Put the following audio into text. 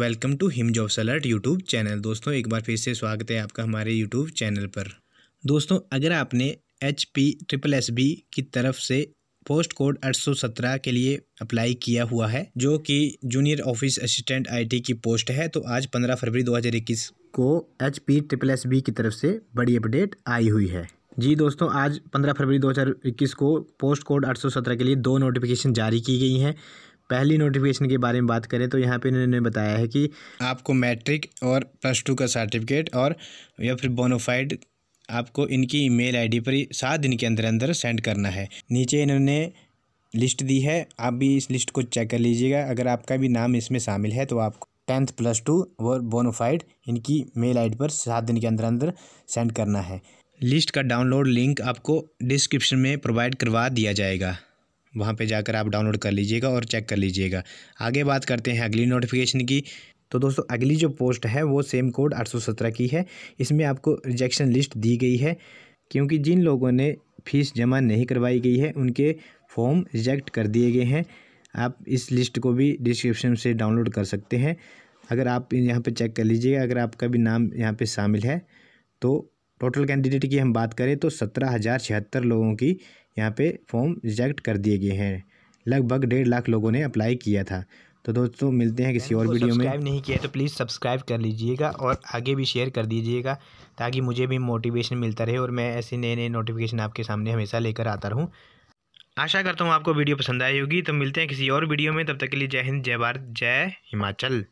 welcome to Him job alert YouTube channel दोस्तों एक बार फिर से स्वागत है आपका हमारे यूट्यूब चैनल पर दोस्तों अगर आपने H P triple S B की तरफ से पोस्ट कोड 817 के लिए अप्लाई किया हुआ है जो कि जूनियर ऑफिस असिस्टेंट आईटी की पोस्ट है तो आज 15 फरवरी 2021 को H P triple S B की तरफ से बड़ी अपडेट आई हुई है जी दोस्तों आज 15 फरवरी 2021 को पोस्ट कोड 817 के लिए दो नोटिफिकेशन जारी की गई हैं पहली नोटिफिकेशन के बारे में बात करें तो यहाँ पे इन्होंने बताया है कि आपको मैट्रिक और प्लस टू का सर्टिफिकेट और या फिर बोनोफाइड आपको इनकी ईमेल आईडी पर सात दिन के अंदर अंदर सेंड करना है नीचे इन्होंने लिस्ट दी है आप भी इस लिस्ट को चेक कर लीजिएगा अगर आपका भी नाम इसमें शामिल है तो आपको टेंथ प्लस टू और बोनोफाइड इनकी मेल आई पर सात दिन के अंदर अंदर सेंड करना है लिस्ट का डाउनलोड लिंक आपको डिस्क्रिप्शन में प्रोवाइड करवा दिया जाएगा वहाँ पर जाकर आप डाउनलोड कर लीजिएगा और चेक कर लीजिएगा आगे बात करते हैं अगली नोटिफिकेशन की तो दोस्तों अगली जो पोस्ट है वो सेम कोड 817 की है इसमें आपको रिजेक्शन लिस्ट दी गई है क्योंकि जिन लोगों ने फ़ीस जमा नहीं करवाई गई है उनके फॉर्म रिजेक्ट कर दिए गए हैं आप इस लिस्ट को भी डिस्क्रिप्शन से डाउनलोड कर सकते हैं अगर आप यहाँ पे चेक कर लीजिएगा अगर आपका भी नाम यहाँ पे शामिल है तो टोटल कैंडिडेट की हम बात करें तो सत्रह हज़ार छिहत्तर लोगों की यहाँ पे फॉर्म रिजेक्ट कर दिए गए हैं लगभग डेढ़ लाख लोगों ने अप्लाई किया था तो दोस्तों मिलते हैं किसी और वीडियो में सब्सक्राइब नहीं किया तो प्लीज़ सब्सक्राइब कर लीजिएगा और आगे भी शेयर कर दीजिएगा ताकि मुझे भी मोटिवेशन मिलता रहे और मैं ऐसे नए नए नोटिफिकेशन आपके सामने हमेशा लेकर आता रहूँ आशा करता हूँ आपको वीडियो पसंद आई होगी तो मिलते हैं किसी और वीडियो में तब तक के लिए जय हिंद जय भारत जय हिमाचल